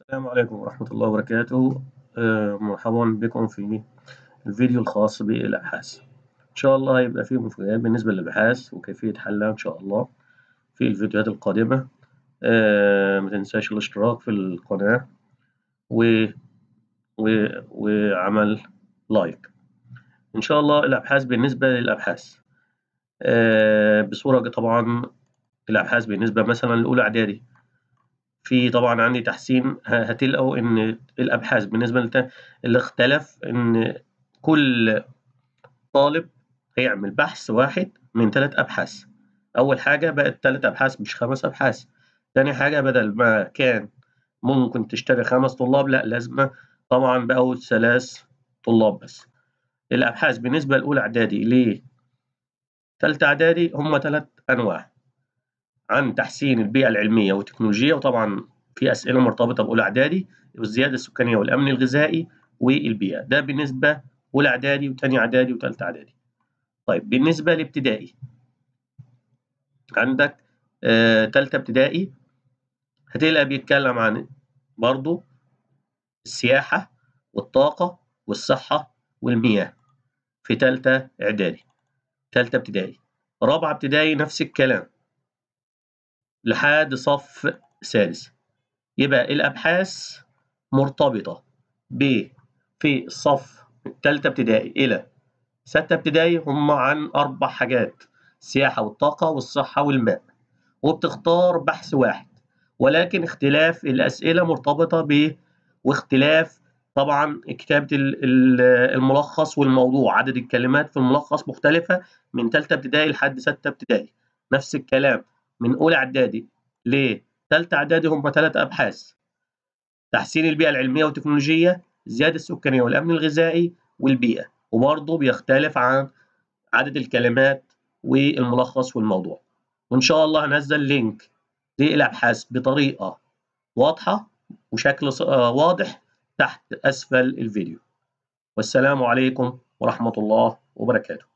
السلام عليكم ورحمة الله وبركاته آه، مرحبا بكم في الفيديو الخاص بالأبحاث إن شاء الله هيبقى فيه مفاجآت بالنسبة للأبحاث وكيفية حلها إن شاء الله في الفيديوهات القادمة آه، ما تنساش الاشتراك في القناة و... و... وعمل لايك إن شاء الله الأبحاث بالنسبة للأبحاث آه، بصورة طبعا الأبحاث بالنسبة مثلا لأولى إعدادي في طبعا عندي تحسين هتلقوا ان الابحاث بالنسبه اللي اختلف ان كل طالب هيعمل بحث واحد من ثلاث ابحاث اول حاجه بقت ثلاث ابحاث مش خمس ابحاث تاني حاجه بدل ما كان ممكن تشتري خمس طلاب لا لازم طبعا بقوا ثلاث طلاب بس الابحاث بالنسبه لاولى اعدادي ليه تالتة اعدادي هم ثلاث انواع عن تحسين البيئة العلمية والتكنولوجية وطبعا في أسئلة مرتبطة بأولى إعدادي والزيادة السكانية والأمن الغذائي والبيئة ده بالنسبة أولى إعدادي وتاني إعدادي وتالتة إعدادي طيب بالنسبة لابتدائي عندك آه تالتة ابتدائي هتلاقي بيتكلم عن برضو السياحة والطاقة والصحة والمياه في تالتة إعدادي تالتة ابتدائي رابعة ابتدائي نفس الكلام لحد صف سادس يبقى الأبحاث مرتبطة ب في صف تالتة ابتدائي إلى ستة ابتدائي هم عن أربع حاجات السياحة والطاقة والصحة والماء وبتختار بحث واحد ولكن اختلاف الأسئلة مرتبطة ب واختلاف طبعا كتابة الملخص والموضوع عدد الكلمات في الملخص مختلفة من تالتة ابتدائي لحد ستة ابتدائي نفس الكلام من اولى اعدادي لثالثه اعدادي هم ثلاث ابحاث تحسين البيئه العلميه والتكنولوجيه الزياده السكانيه والامن الغذائي والبيئه وبرضه بيختلف عن عدد الكلمات والملخص والموضوع وان شاء الله هنزل لينك للابحاث بطريقه واضحه وشكل آه، واضح تحت اسفل الفيديو والسلام عليكم ورحمه الله وبركاته